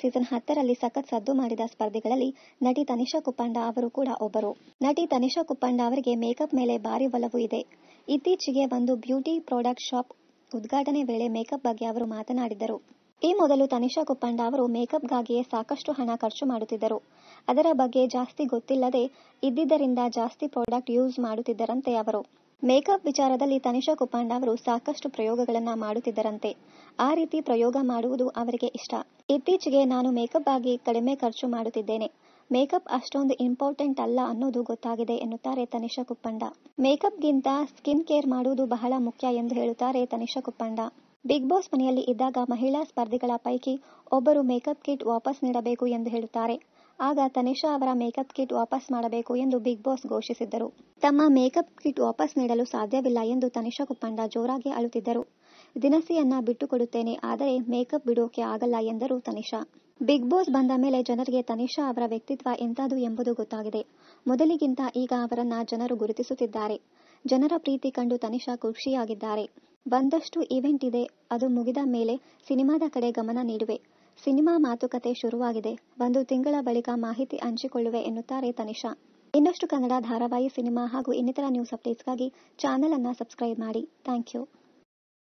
Season ಹತ್ತರಲ್ಲಿ ಸಖತ್ ಸದ್ದು ಮಾಡಿದ ಸ್ಪರ್ಧೆಗಳಲ್ಲಿ ನಟಿ ತನಿಷಾ ಕುಪ್ಪಂಡ ಅವರು ಕೂಡ ಒಬ್ಬರು ನಟಿ ತನಿಷಾ ಕುಪ್ಪಂಡ ಅವರಿಗೆ ಮೇಕಪ್ ಮೇಲೆ ಭಾರಿ ಒಲವು ಇದೆ ಇತ್ತೀಚೆಗೆ ಒಂದು ಬ್ಯೂಟಿ ಪ್ರಾಡಕ್ಟ್ ಶಾಪ್ ಉದ್ಘಾಟನೆ ವೇಳೆ ಮೇಕಪ್ ಬಗ್ಗೆ ಅವರು ಮಾತನಾಡಿದರು ಈ ಮೊದಲು ತನಿಷಾ ಕುಪ್ಪಂಡ ಅವರು ಮೇಕಪ್ಗಾಗಿಯೇ ಸಾಕಷ್ಟು ಹಣ ಖರ್ಚು ಮಾಡುತ್ತಿದ್ದರು ಅದರ ಬಗ್ಗೆ ಜಾಸ್ತಿ ಗೊತ್ತಿಲ್ಲದೆ ಇದ್ದಿದ್ದರಿಂದ ಜಾಸ್ತಿ ಪ್ರಾಡಕ್ಟ್ ಯೂಸ್ ಮಾಡುತ್ತಿದ್ದರಂತೆ ಅವರು ಮೇಕಪ್ ವಿಚಾರದಲ್ಲಿ ತನಿಷಾ ಕುಪಾಂಡ ಅವರು ಸಾಕಷ್ಟು ಪ್ರಯೋಗಗಳನ್ನ ಮಾಡುತ್ತಿದ್ದರಂತೆ ಆ ರೀತಿ ಪ್ರಯೋಗ ಮಾಡುವುದು ಅವರಿಗೆ ಇಷ್ಟ ಇತ್ತೀಚೆಗೆ ನಾನು ಮೇಕಪ್ ಆಗಿ ಕಡಿಮೆ ಖರ್ಚು ಮಾಡುತ್ತಿದ್ದೇನೆ ಮೇಕಪ್ ಅಷ್ಟೊಂದು ಇಂಪಾರ್ಟೆಂಟ್ ಅಲ್ಲ ಅನ್ನೋದು ಗೊತ್ತಾಗಿದೆ ಎನ್ನುತ್ತಾರೆ ತನಿಷಾ ಕುಪ್ಪಂಡ ಮೇಕಪ್ಗಿಂತ ಸ್ಕಿನ್ ಕೇರ್ ಮಾಡುವುದು ಬಹಳ ಮುಖ್ಯ ಎಂದು ಹೇಳುತ್ತಾರೆ ತನಿಷಾ ಕುಪ್ಪಂಡ ಬಿಗ್ ಬಾಸ್ ಮನೆಯಲ್ಲಿ ಇದ್ದಾಗ ಮಹಿಳಾ ಸ್ಪರ್ಧಿಗಳ ಪೈಕಿ ಒಬ್ಬರು ಮೇಕಪ್ ಕಿಟ್ ವಾಪಸ್ ನೀಡಬೇಕು ಎಂದು ಹೇಳುತ್ತಾರೆ. ಆಗ ತನಿಷಾ ಅವರ ಮೇಕಪ್ ಕಿಟ್ ವಾಪಸ್ ಮಾಡಬೇಕು ಎಂದು ಬಿಗ್ ಬಾಸ್ ಘೋಷಿಸಿದ್ದರು. ತಮ್ಮ ಮೇಕಪ್ ಕಿಟ್ ವಾಪಸ್ ನೀಡಲು ಸಾಧ್ಯವಿಲ್ಲ ಎಂದು ತನಿಷಾ ಕುಪ್ಪಂಡ ಜೋರಾಗಿ ಅಳುತ್ತಿದ್ದರು. ದಿನಸಿಯನ್ನ ಬಿಟ್ಟುಕೊಡುತ್ತೇನೆ ಆದರೆ ಮೇಕಪ್ ಬಿಡೋಕೆ ಆಗಲ್ಲ ಎಂದರು ತನಿಷಾ. ಬಿಗ್ ಬಾಸ್ ಬಂದ ಮೇಲೆ ಜನರಿಗೆ ತನಿಷಾ ಅವರ ವ್ಯಕ್ತಿತ್ವ ಎಂತಾದು ಎಂಬುದು ಗೊತ್ತಾಗಿದೆ. ಮೊದಲಿಗಿಂತ ಈಗ ಅವರನ್ನ ಜನರು ಗುರುತಿಸುತ್ತಿದ್ದಾರೆ. ಜನರ ಪ್ರೀತಿ ಕಂಡು ತನಿಷಾ ಖುಷಿಯಾಗಿದ್ದಾರೆ. ಬಂದಷ್ಟು ಈವೆಂಟ್ ಇದೆ ಅದು ಮುಗಿದ ಮೇಲೆ ಸಿನಿಮಾದ ಕಡೆ ಗಮನ ನೀಡುವೆ ಸಿನಿಮಾ ಮಾತುಕತೆ ಶುರುವಾಗಿದೆ ಒಂದು ತಿಂಗಳ ಬಳಿಕ ಮಾಹಿತಿ ಹಂಚಿಕೊಳ್ಳುವೆ ಎನ್ನುತ್ತಾರೆ ತನಿಷಾ ಇನ್ನಷ್ಟು ಕನ್ನಡ ಧಾರಾವಾಹಿ ಸಿನಿಮಾ ಹಾಗೂ ಇನ್ನಿತರ ನ್ಯೂಸ್ ಅಪ್ಡೇಟ್ಸ್ಗಾಗಿ ಚಾನೆಲ್ ಅನ್ನು ಸಬ್ಸ್ಕ್ರೈಬ್ ಮಾಡಿ ಥ್ಯಾಂಕ್ ಯು